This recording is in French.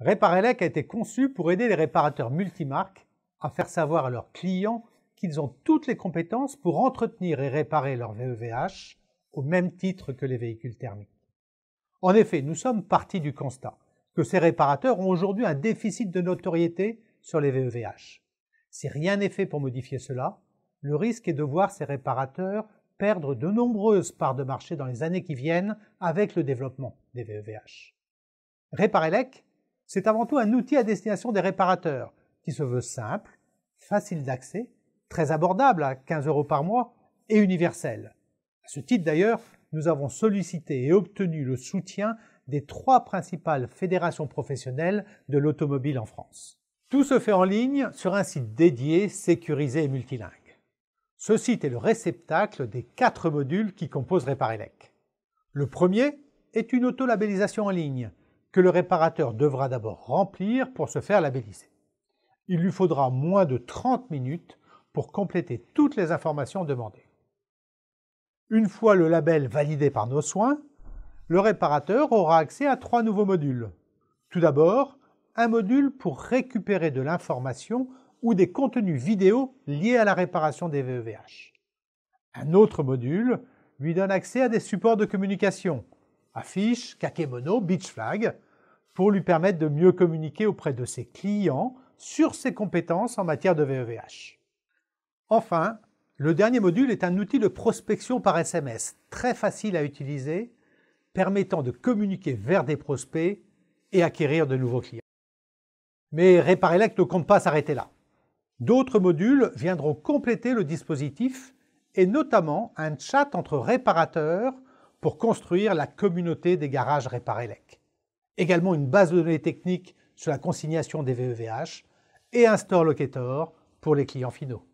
Réparelec a été conçu pour aider les réparateurs multimarques à faire savoir à leurs clients qu'ils ont toutes les compétences pour entretenir et réparer leur VEVH au même titre que les véhicules thermiques. En effet, nous sommes partis du constat que ces réparateurs ont aujourd'hui un déficit de notoriété sur les VEVH. Si rien n'est fait pour modifier cela, le risque est de voir ces réparateurs perdre de nombreuses parts de marché dans les années qui viennent avec le développement des VEVH c'est avant tout un outil à destination des réparateurs, qui se veut simple, facile d'accès, très abordable à 15 euros par mois et universel. À ce titre d'ailleurs, nous avons sollicité et obtenu le soutien des trois principales fédérations professionnelles de l'automobile en France. Tout se fait en ligne sur un site dédié, sécurisé et multilingue. Ce site est le réceptacle des quatre modules qui composent Réparelec. Le premier est une auto-labellisation en ligne que le réparateur devra d'abord remplir pour se faire labelliser. Il lui faudra moins de 30 minutes pour compléter toutes les informations demandées. Une fois le label validé par nos soins, le réparateur aura accès à trois nouveaux modules. Tout d'abord, un module pour récupérer de l'information ou des contenus vidéo liés à la réparation des VEVH. Un autre module lui donne accès à des supports de communication, affiche, kakemono, beach flag, pour lui permettre de mieux communiquer auprès de ses clients sur ses compétences en matière de VEVH. Enfin, le dernier module est un outil de prospection par SMS, très facile à utiliser, permettant de communiquer vers des prospects et acquérir de nouveaux clients. Mais Reparelect ne compte pas s'arrêter là. D'autres modules viendront compléter le dispositif et notamment un chat entre réparateurs pour construire la communauté des garages Réparélec. Également une base de données techniques sur la consignation des VEVH et un store locator pour les clients finaux.